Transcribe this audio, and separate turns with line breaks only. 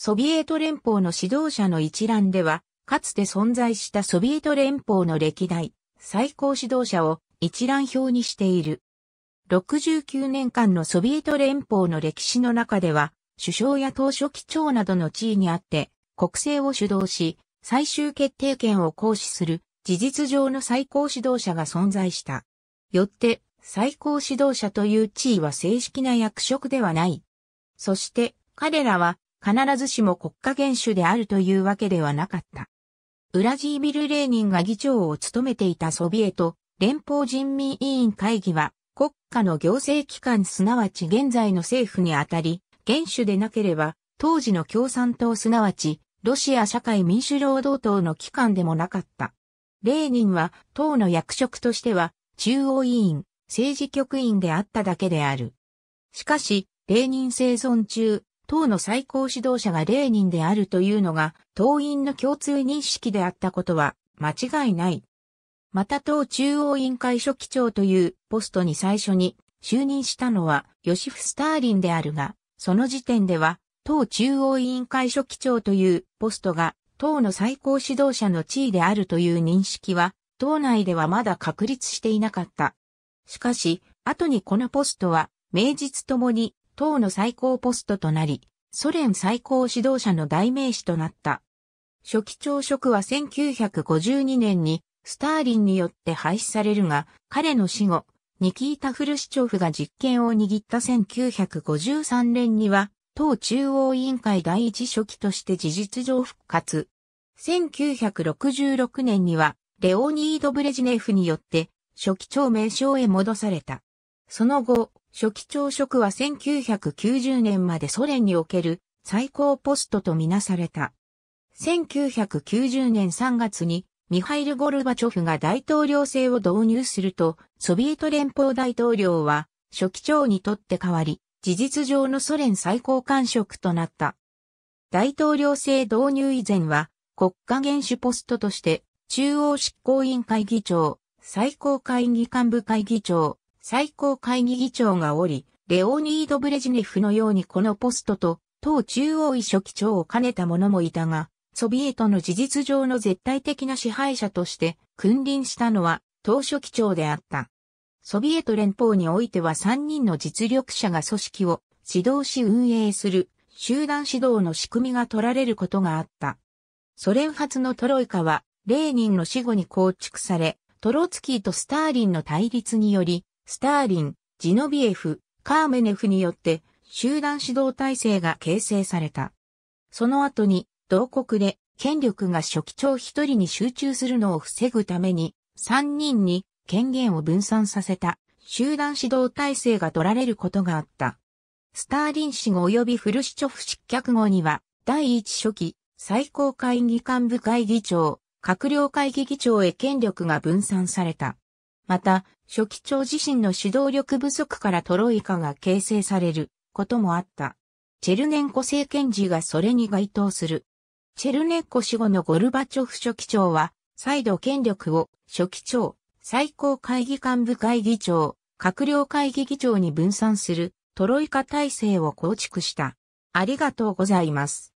ソビエト連邦の指導者の一覧では、かつて存在したソビエト連邦の歴代最高指導者を一覧表にしている。69年間のソビエト連邦の歴史の中では、首相や当初機長などの地位にあって国政を主導し、最終決定権を行使する事実上の最高指導者が存在した。よって、最高指導者という地位は正式な役職ではない。そして、彼らは必ずしも国家元首であるというわけではなかった。ウラジービル・レーニンが議長を務めていたソビエト連邦人民委員会議は国家の行政機関すなわち現在の政府にあたり、元首でなければ当時の共産党すなわちロシア社会民主労働党の機関でもなかった。レーニンは党の役職としては中央委員、政治局員であっただけである。しかし、レーニン生存中、党の最高指導者がレーニンであるというのが、党員の共通認識であったことは、間違いない。また党中央委員会書記長というポストに最初に就任したのは、ヨシフ・スターリンであるが、その時点では、党中央委員会書記長というポストが、党の最高指導者の地位であるという認識は、党内ではまだ確立していなかった。しかし、後にこのポストは、名実ともに党の最高ポストとなり、ソ連最高指導者の代名詞となった。初期朝食は1952年にスターリンによって廃止されるが、彼の死後、ニキータ・フルシチョフが実権を握った1953年には、党中央委員会第一書記として事実上復活。1966年には、レオニード・ブレジネフによって、初期長名称へ戻された。その後、初期朝食は1990年までソ連における最高ポストとみなされた。1990年3月にミハイル・ゴルバチョフが大統領制を導入すると、ソビエト連邦大統領は初期長にとって代わり、事実上のソ連最高官職となった。大統領制導入以前は国家元首ポストとして中央執行委員会議長、最高会議幹部会議長、最高会議議長がおり、レオニード・ブレジネフのようにこのポストと、党中央委書記長を兼ねた者もいたが、ソビエトの事実上の絶対的な支配者として君臨したのは党書記長であった。ソビエト連邦においては3人の実力者が組織を指導し運営する集団指導の仕組みが取られることがあった。ソ連発のトロイカはレーニンの死後に構築され、トロツキーとスターリンの対立によりスターリン、ジノビエフ、カーメネフによって集団指導体制が形成された。その後に同国で権力が初期長一人に集中するのを防ぐために三人に権限を分散させた集団指導体制が取られることがあった。スターリン氏及びフルシチョフ失脚後には第一初期最高会議幹部会議長、閣僚会議議長へ権力が分散された。また、初期長自身の指導力不足からトロイカが形成されることもあった。チェルネンコ政権時がそれに該当する。チェルネンコ死後のゴルバチョフ書記長は、再度権力を書記長、最高会議幹部会議長、閣僚会議議長に分散するトロイカ体制を構築した。ありがとうございます。